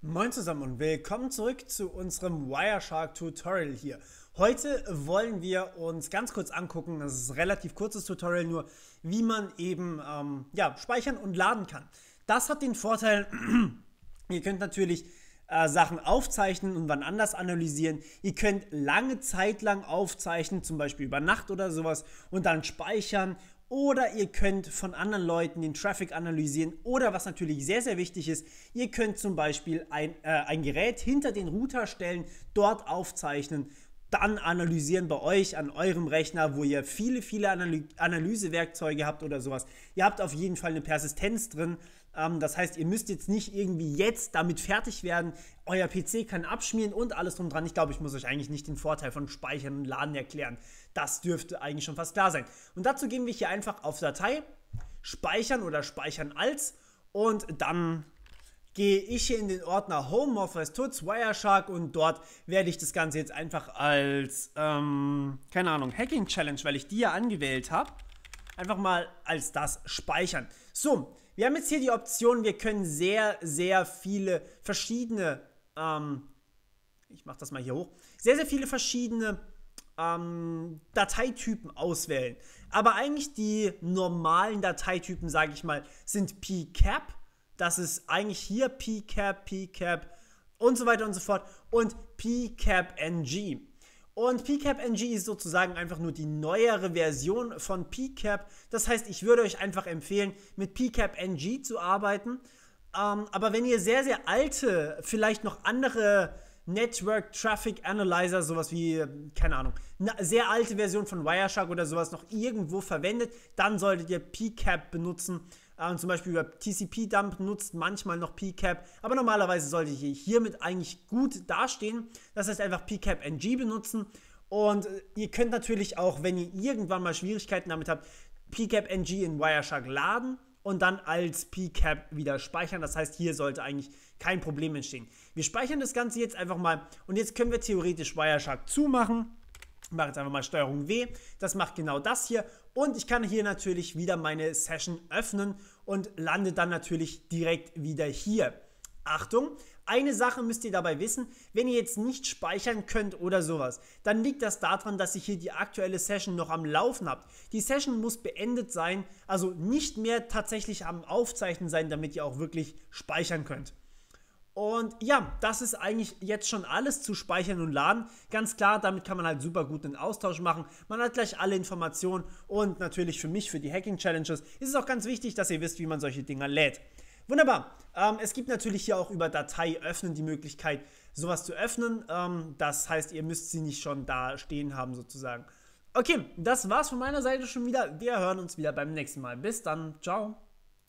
Moin zusammen und willkommen zurück zu unserem Wireshark Tutorial hier. Heute wollen wir uns ganz kurz angucken, das ist ein relativ kurzes Tutorial nur, wie man eben ähm, ja, speichern und laden kann. Das hat den Vorteil, ihr könnt natürlich äh, Sachen aufzeichnen und wann anders analysieren. Ihr könnt lange Zeit lang aufzeichnen, zum Beispiel über Nacht oder sowas, und dann speichern oder ihr könnt von anderen Leuten den Traffic analysieren. Oder was natürlich sehr, sehr wichtig ist, ihr könnt zum Beispiel ein, äh, ein Gerät hinter den Router stellen, dort aufzeichnen dann analysieren bei euch an eurem Rechner, wo ihr viele, viele Analy Analysewerkzeuge habt oder sowas. Ihr habt auf jeden Fall eine Persistenz drin. Ähm, das heißt, ihr müsst jetzt nicht irgendwie jetzt damit fertig werden. Euer PC kann abschmieren und alles drum dran. Ich glaube, ich muss euch eigentlich nicht den Vorteil von Speichern und Laden erklären. Das dürfte eigentlich schon fast klar sein. Und dazu gehen wir hier einfach auf Datei, Speichern oder Speichern als und dann gehe ich hier in den Ordner Homeoffice Tuts Wireshark und dort werde ich das Ganze jetzt einfach als, ähm, keine Ahnung, Hacking Challenge, weil ich die ja angewählt habe, einfach mal als das speichern. So, wir haben jetzt hier die Option, wir können sehr, sehr viele verschiedene, ähm, ich mache das mal hier hoch, sehr, sehr viele verschiedene ähm, Dateitypen auswählen. Aber eigentlich die normalen Dateitypen, sage ich mal, sind PCAP das ist eigentlich hier PCAP, PCAP und so weiter und so fort und PCAP-NG. Und PCAP-NG ist sozusagen einfach nur die neuere Version von PCAP. Das heißt, ich würde euch einfach empfehlen, mit PCAP-NG zu arbeiten. Ähm, aber wenn ihr sehr, sehr alte, vielleicht noch andere Network Traffic Analyzer, sowas wie, keine Ahnung, eine sehr alte Version von Wireshark oder sowas noch irgendwo verwendet, dann solltet ihr PCAP benutzen äh, und zum Beispiel über TCP-Dump nutzt manchmal noch PCAP. Aber normalerweise sollte ich hiermit eigentlich gut dastehen. Das heißt einfach PCAP NG benutzen. Und äh, ihr könnt natürlich auch, wenn ihr irgendwann mal Schwierigkeiten damit habt, PCAP NG in Wireshark laden und dann als PCAP wieder speichern. Das heißt, hier sollte eigentlich kein Problem entstehen. Wir speichern das Ganze jetzt einfach mal und jetzt können wir theoretisch Wireshark zumachen ich mache jetzt einfach mal Steuerung W. Das macht genau das hier. Und ich kann hier natürlich wieder meine Session öffnen und lande dann natürlich direkt wieder hier. Achtung, eine Sache müsst ihr dabei wissen, wenn ihr jetzt nicht speichern könnt oder sowas, dann liegt das daran, dass ihr hier die aktuelle Session noch am Laufen habt. Die Session muss beendet sein, also nicht mehr tatsächlich am Aufzeichnen sein, damit ihr auch wirklich speichern könnt. Und ja, das ist eigentlich jetzt schon alles zu speichern und laden. Ganz klar, damit kann man halt super gut einen Austausch machen. Man hat gleich alle Informationen und natürlich für mich, für die Hacking Challenges, ist es auch ganz wichtig, dass ihr wisst, wie man solche Dinger lädt. Wunderbar. Ähm, es gibt natürlich hier auch über Datei öffnen die Möglichkeit, sowas zu öffnen. Ähm, das heißt, ihr müsst sie nicht schon da stehen haben sozusagen. Okay, das war's von meiner Seite schon wieder. Wir hören uns wieder beim nächsten Mal. Bis dann. Ciao.